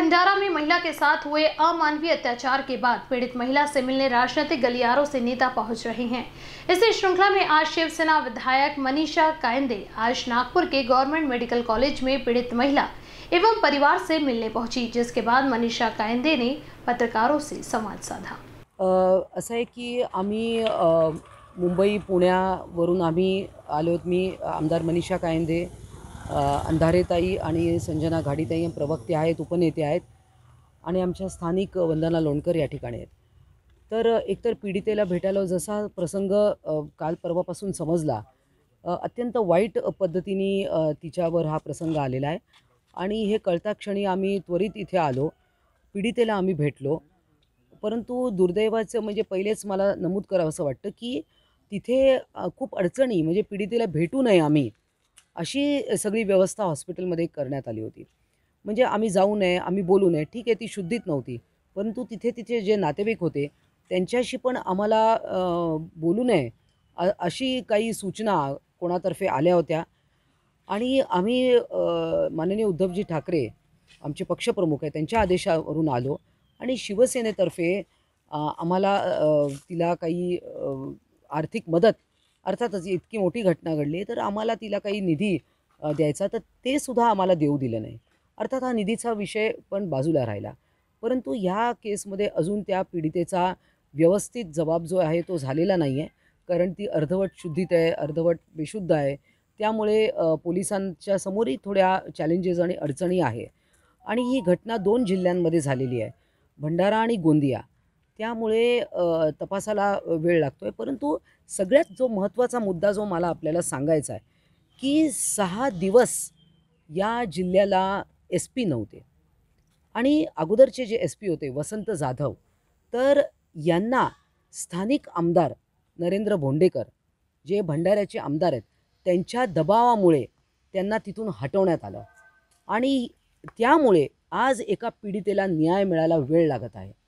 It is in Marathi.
बंजारा में महिला के साथ हुए अमानवीय अत्याचार के बाद पीड़ित महिला से मिलने राजनीतिक गलियारों से नेता पहुंच रहे हैं इसी श्रृंखला में आज शिवसेना विधायक मनीषा कायंदे आज नागपुर के गवर्नमेंट मेडिकल कॉलेज में पीड़ित महिला एवं परिवार से मिलने पहुंची जिसके बाद मनीषा कायंदे ने पत्रकारों से संवाद साधा असं है की मुंबई पुण्यावरून आम्मी आलोत मी आमदार मनीषा कायंदे अंधारेताई आणि संजना घाडीताई प्रवक्ते आहेत उपनेते आहेत आणि आमच्या स्थानिक वंदना लोणकर या ठिकाणी आहेत तर एकतर पीडितेला भेटायला जसा प्रसंग काल परवापासून समजला अत्यंत वाईट पद्धतीने तिच्यावर हा प्रसंग आलेला आहे आणि हे कळता क्षणी आम्ही त्वरित इथे आलो पीडितेला आम्ही भेटलो परंतु दुर्दैवाचं म्हणजे पहिलेच मला नमूद करावं असं वाटतं की तिथे खूप अडचणी म्हणजे पीडितेला भेटू नये आम्ही अशी सगळी व्यवस्था हॉस्पिटलमध्ये करण्यात आली होती म्हणजे आम्ही जाऊ नये आम्ही बोलू नये ठीक आहे ती शुद्धीत नव्हती परंतु तिथे तिथे जे नातेवाईक होते त्यांच्याशी पण आम्हाला बोलू नये अशी काही सूचना कोणातर्फे आल्या होत्या आणि आम्ही माननीय उद्धवजी ठाकरे आमचे पक्षप्रमुख आहे त्यांच्या आदेशावरून आलो आणि शिवसेनेतर्फे आम्हाला तिला काही आर्थिक मदत अर्थातच इतकी मोठी घटना घडली तर आम्हाला तिला काही निधी द्यायचा तर ते सुद्धा आम्हाला देऊ दिलं नाही अर्थात हा निधीचा विषय पण बाजूला राहिला परंतु ह्या केसमध्ये अजून त्या पीडितेचा व्यवस्थित जबाब जो आहे तो झालेला नाही आहे कारण ती अर्धवट शुद्धित आहे अर्धवट बेशुद्ध आहे त्यामुळे पोलिसांच्या समोरही थोड्या चॅलेंजेस आणि अडचणी आहे आणि ही घटना दोन जिल्ह्यांमध्ये झालेली आहे भंडारा आणि गोंदिया त्यामुळे तपासाला वेळ लागतो आहे परंतु सगळ्यात जो महत्त्वाचा मुद्दा जो मला आपल्याला सांगायचा आहे की सहा दिवस या जिल्ह्याला एस पी नव्हते आणि अगोदरचे जे एस पी होते वसंत जाधव तर यांना स्थानिक आमदार नरेंद्र भोंडेकर जे भंडाऱ्याचे आमदार आहेत त्यांच्या दबावामुळे त्यांना तिथून हटवण्यात आलं आणि त्यामुळे आज एका पीडितेला न्याय मिळायला वेळ लागत आहे